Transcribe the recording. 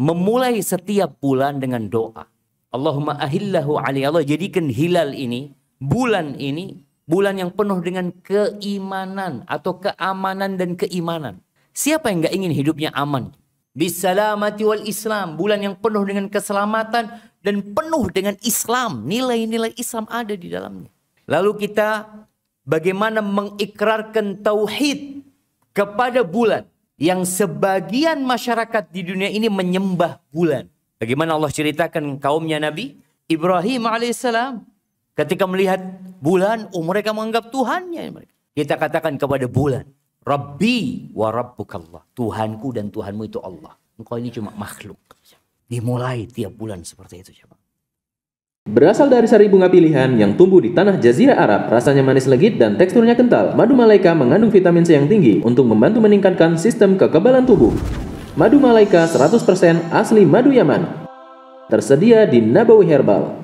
memulai setiap bulan dengan doa. Allahumma ahillahu ali Allah jadikan hilal ini, bulan ini bulan yang penuh dengan keimanan atau keamanan dan keimanan. Siapa yang nggak ingin hidupnya aman? Bisalamati wal Islam, bulan yang penuh dengan keselamatan dan penuh dengan Islam. Nilai-nilai Islam ada di dalamnya. Lalu kita bagaimana mengikrarkan tauhid kepada bulan yang sebagian masyarakat di dunia ini menyembah bulan. Bagaimana Allah ceritakan kaumnya Nabi Ibrahim alaihissalam ketika melihat bulan, oh mereka menganggap Tuhannya. Kita katakan kepada bulan, Rabbi wa Rabbukallah. Tuhanku dan Tuhanmu itu Allah. Engkau ini cuma makhluk. Dimulai tiap bulan seperti itu. Coba. Berasal dari sari bunga pilihan yang tumbuh di tanah jazirah Arab, rasanya manis legit dan teksturnya kental. Madu Malaika mengandung vitamin C yang tinggi untuk membantu meningkatkan sistem kekebalan tubuh. Madu Malaika 100% asli madu Yaman. Tersedia di Nabawi Herbal.